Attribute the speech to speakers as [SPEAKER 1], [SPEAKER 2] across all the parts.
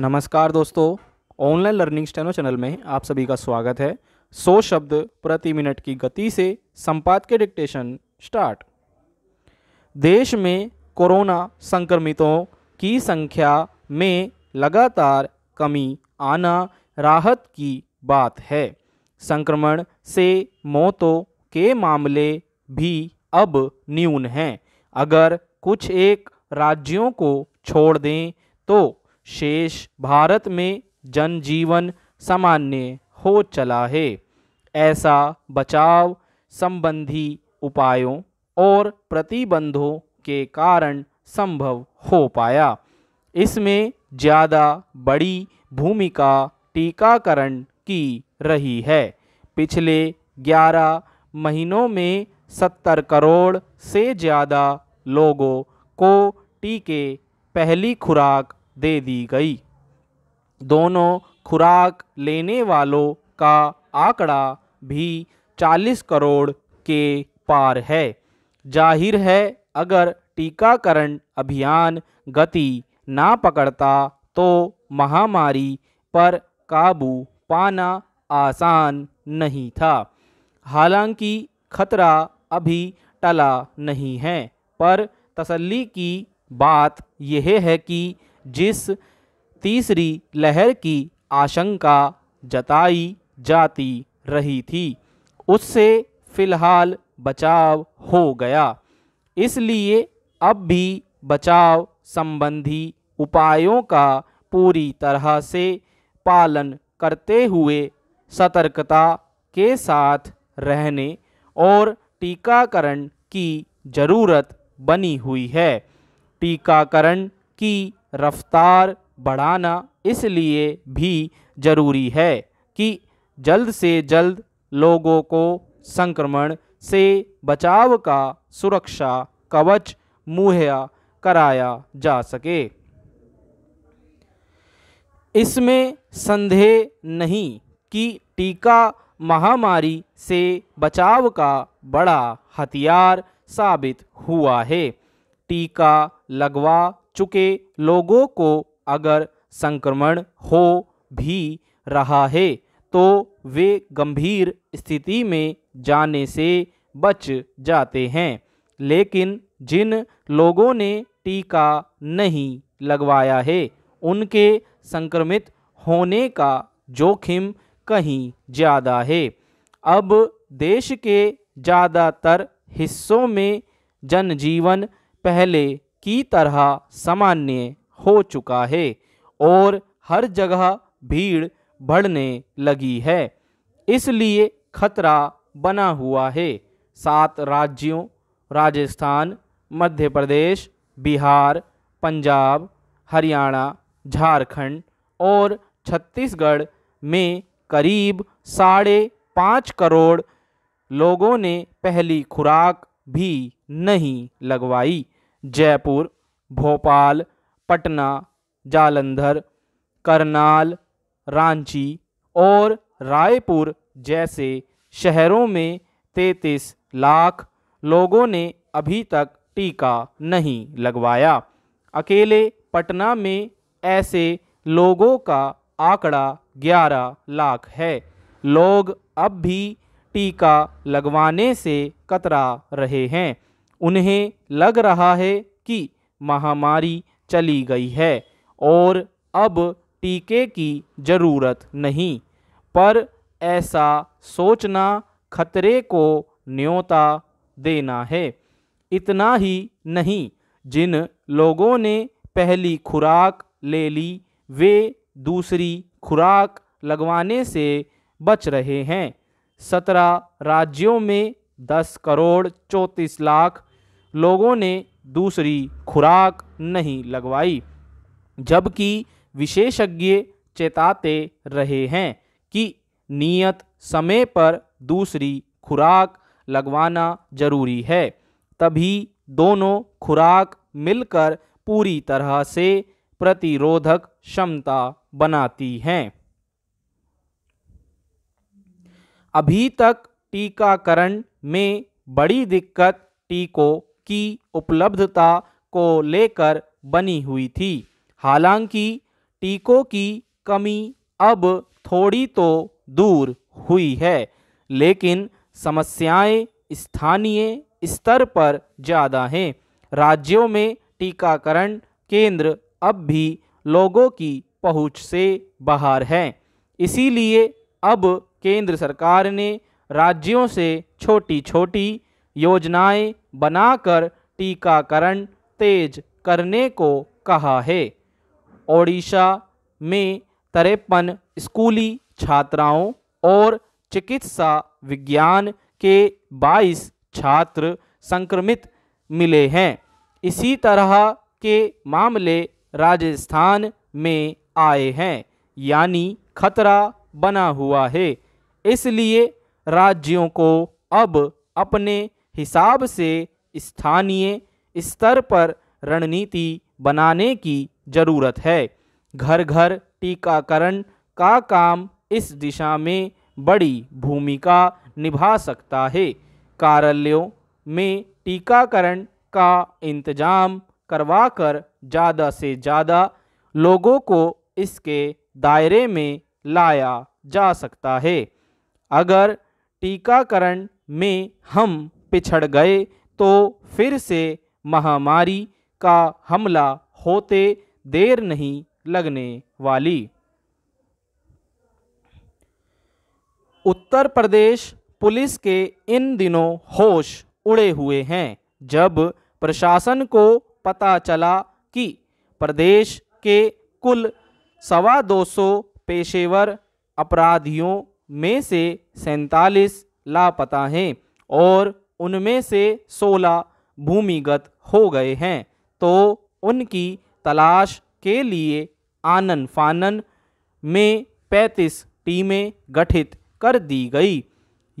[SPEAKER 1] नमस्कार दोस्तों online learning steno channel में आप सभी का स्वागत है सौ शब्द प्रति मिनट की गति से संपाद के डिक्टेशन स्टार्ट देश में कोरोना संक्रमितों की संख्या में लगातार कमी आना राहत की बात है संक्रमण से मौतों के मामले भी अब न्यून हैं अगर कुछ एक राज्यों को छोड़ दें तो शेष भारत में जनजीवन सामान्य हो चला है ऐसा बचाव संबंधी उपायों और प्रतिबंधों के कारण संभव हो पाया इसमें ज़्यादा बड़ी भूमिका टीकाकरण की रही है पिछले 11 महीनों में 70 करोड़ से ज़्यादा लोगों को टीके पहली खुराक दे दी गई दोनों खुराक लेने वालों का आंकड़ा भी 40 करोड़ के पार है जाहिर है अगर टीकाकरण अभियान गति ना पकड़ता तो महामारी पर काबू पाना आसान नहीं था हालांकि खतरा अभी टला नहीं है पर तसल्ली की बात यह है कि जिस तीसरी लहर की आशंका जताई जाती रही थी उससे फिलहाल बचाव हो गया इसलिए अब भी बचाव संबंधी उपायों का पूरी तरह से पालन करते हुए सतर्कता के साथ रहने और टीकाकरण की ज़रूरत बनी हुई है टीकाकरण की रफ्तार बढ़ाना इसलिए भी ज़रूरी है कि जल्द से जल्द लोगों को संक्रमण से बचाव का सुरक्षा कवच मुहैया कराया जा सके इसमें संदेह नहीं कि टीका महामारी से बचाव का बड़ा हथियार साबित हुआ है टीका लगवा चुके लोगों को अगर संक्रमण हो भी रहा है तो वे गंभीर स्थिति में जाने से बच जाते हैं लेकिन जिन लोगों ने टीका नहीं लगवाया है उनके संक्रमित होने का जोखिम कहीं ज़्यादा है अब देश के ज़्यादातर हिस्सों में जनजीवन पहले की तरह सामान्य हो चुका है और हर जगह भीड़ बढ़ने लगी है इसलिए खतरा बना हुआ है सात राज्यों राजस्थान मध्य प्रदेश बिहार पंजाब हरियाणा झारखंड और छत्तीसगढ़ में करीब साढ़े पाँच करोड़ लोगों ने पहली खुराक भी नहीं लगवाई जयपुर भोपाल पटना जालंधर करनाल रांची और रायपुर जैसे शहरों में तैतीस लाख लोगों ने अभी तक टीका नहीं लगवाया अकेले पटना में ऐसे लोगों का आंकड़ा ग्यारह लाख है लोग अब भी टीका लगवाने से कतरा रहे हैं उन्हें लग रहा है कि महामारी चली गई है और अब टीके की ज़रूरत नहीं पर ऐसा सोचना खतरे को न्योता देना है इतना ही नहीं जिन लोगों ने पहली खुराक ले ली वे दूसरी खुराक लगवाने से बच रहे हैं सत्रह राज्यों में दस करोड़ चौंतीस लाख लोगों ने दूसरी खुराक नहीं लगवाई जबकि विशेषज्ञ चेताते रहे हैं कि नियत समय पर दूसरी खुराक लगवाना जरूरी है तभी दोनों खुराक मिलकर पूरी तरह से प्रतिरोधक क्षमता बनाती हैं अभी तक टीकाकरण में बड़ी दिक्कत टीको की उपलब्धता को लेकर बनी हुई थी हालांकि टीकों की कमी अब थोड़ी तो दूर हुई है लेकिन समस्याएं स्थानीय स्तर पर ज़्यादा हैं राज्यों में टीकाकरण केंद्र अब भी लोगों की पहुंच से बाहर हैं इसीलिए अब केंद्र सरकार ने राज्यों से छोटी छोटी योजनाएं बनाकर टीकाकरण तेज करने को कहा है ओडिशा में तिरपन स्कूली छात्राओं और चिकित्सा विज्ञान के 22 छात्र संक्रमित मिले हैं इसी तरह के मामले राजस्थान में आए हैं यानी खतरा बना हुआ है इसलिए राज्यों को अब अपने हिसाब से स्थानीय स्तर पर रणनीति बनाने की जरूरत है घर घर टीकाकरण का काम इस दिशा में बड़ी भूमिका निभा सकता है कार्यालयों में टीकाकरण का इंतजाम करवाकर ज़्यादा से ज़्यादा लोगों को इसके दायरे में लाया जा सकता है अगर टीकाकरण में हम पिछड़ गए तो फिर से महामारी का हमला होते देर नहीं लगने वाली उत्तर प्रदेश पुलिस के इन दिनों होश उड़े हुए हैं जब प्रशासन को पता चला कि प्रदेश के कुल सवा दो सौ पेशेवर अपराधियों में से सैंतालीस लापता हैं और उनमें से सोलह भूमिगत हो गए हैं तो उनकी तलाश के लिए आनन फानन में पैंतीस टीमें गठित कर दी गई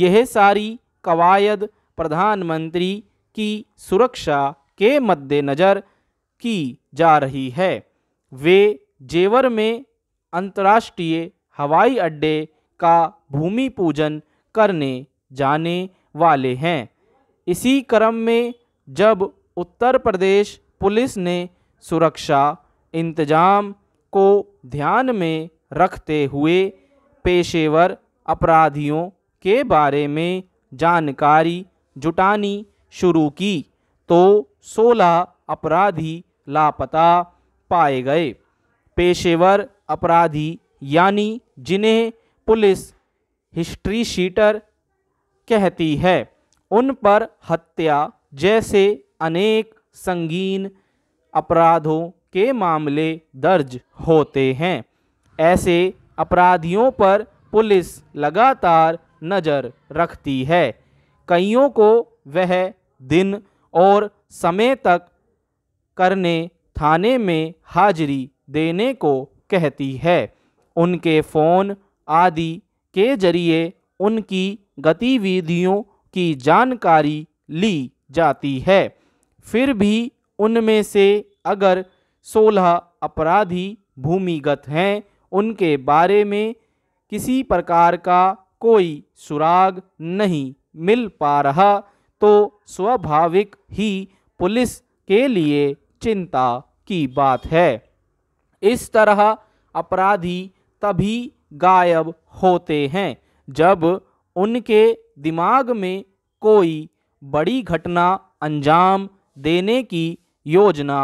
[SPEAKER 1] यह सारी कवायद प्रधानमंत्री की सुरक्षा के मद्देनज़र की जा रही है वे जेवर में अंतर्राष्ट्रीय हवाई अड्डे का भूमि पूजन करने जाने वाले हैं इसी क्रम में जब उत्तर प्रदेश पुलिस ने सुरक्षा इंतजाम को ध्यान में रखते हुए पेशेवर अपराधियों के बारे में जानकारी जुटानी शुरू की तो 16 अपराधी लापता पाए गए पेशेवर अपराधी यानी जिन्हें पुलिस हिस्ट्री शीटर कहती है उन पर हत्या जैसे अनेक संगीन अपराधों के मामले दर्ज होते हैं ऐसे अपराधियों पर पुलिस लगातार नज़र रखती है कईयों को वह दिन और समय तक करने थाने में हाजिरी देने को कहती है उनके फ़ोन आदि के जरिए उनकी गतिविधियों की जानकारी ली जाती है फिर भी उनमें से अगर सोलह अपराधी भूमिगत हैं उनके बारे में किसी प्रकार का कोई सुराग नहीं मिल पा रहा तो स्वाभाविक ही पुलिस के लिए चिंता की बात है इस तरह अपराधी तभी गायब होते हैं जब उनके दिमाग में कोई बड़ी घटना अंजाम देने की योजना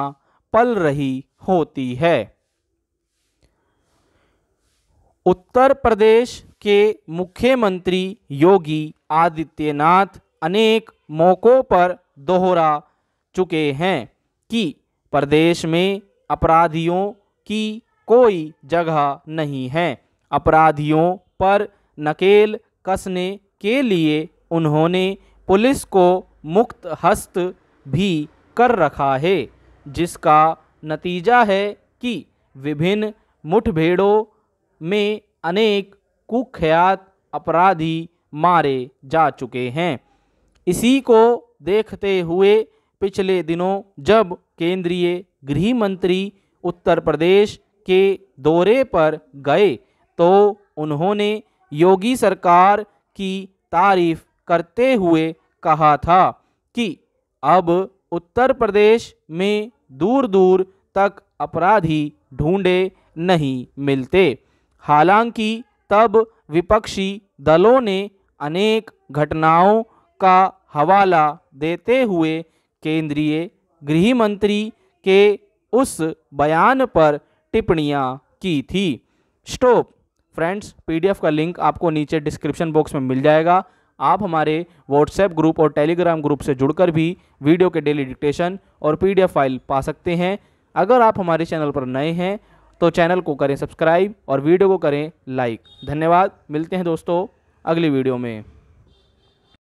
[SPEAKER 1] पल रही होती है उत्तर प्रदेश के मुख्यमंत्री योगी आदित्यनाथ अनेक मौक़ों पर दोहरा चुके हैं कि प्रदेश में अपराधियों की कोई जगह नहीं है अपराधियों पर नकेल कसने के लिए उन्होंने पुलिस को मुक्त हस्त भी कर रखा है जिसका नतीजा है कि विभिन्न मुठभेड़ों में अनेक कुख्यात अपराधी मारे जा चुके हैं इसी को देखते हुए पिछले दिनों जब केंद्रीय गृह मंत्री उत्तर प्रदेश के दौरे पर गए तो उन्होंने योगी सरकार की तारीफ करते हुए कहा था कि अब उत्तर प्रदेश में दूर दूर तक अपराधी ढूंढे नहीं मिलते हालांकि तब विपक्षी दलों ने अनेक घटनाओं का हवाला देते हुए केंद्रीय गृह मंत्री के उस बयान पर टिप्पणियां की थी स्टोप फ्रेंड्स पीडीएफ का लिंक आपको नीचे डिस्क्रिप्शन बॉक्स में मिल जाएगा आप हमारे व्हाट्सएप ग्रुप और टेलीग्राम ग्रुप से जुड़कर भी वीडियो के डेली डिक्टेशन और पीडीएफ फाइल पा सकते हैं अगर आप हमारे चैनल पर नए हैं तो चैनल को करें सब्सक्राइब और वीडियो को करें लाइक धन्यवाद मिलते हैं दोस्तों अगली वीडियो में